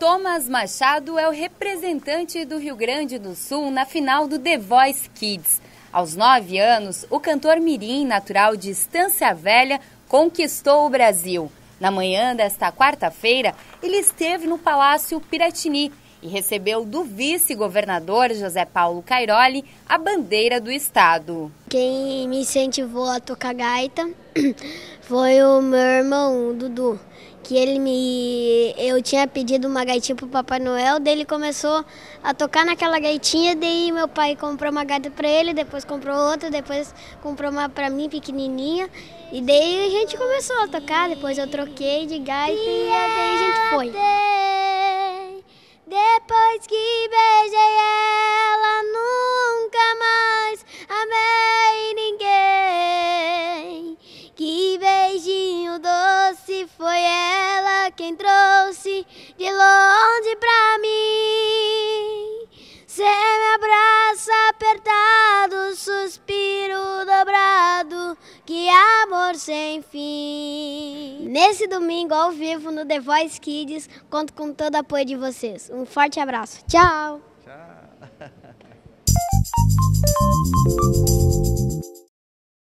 Thomas Machado é o representante do Rio Grande do Sul na final do The Voice Kids. Aos nove anos, o cantor mirim natural de Estância Velha conquistou o Brasil. Na manhã desta quarta-feira, ele esteve no Palácio Piratini e recebeu do vice-governador José Paulo Cairoli a bandeira do estado. Quem me incentivou a tocar gaita foi o meu irmão, o Dudu, que ele me eu tinha pedido uma gaitinha pro Papai Noel, daí ele começou a tocar naquela gaitinha, daí meu pai comprou uma gaita para ele, depois comprou outra, depois comprou uma para mim pequenininha, e daí a gente começou a tocar, depois eu troquei de gaita e daí a gente foi. Foi ela quem trouxe de longe pra mim. Cê me abraça apertado, suspiro dobrado. Que amor sem fim. Nesse domingo ao vivo no The Voice Kids, conto com todo o apoio de vocês. Um forte abraço. Tchau. Tchau.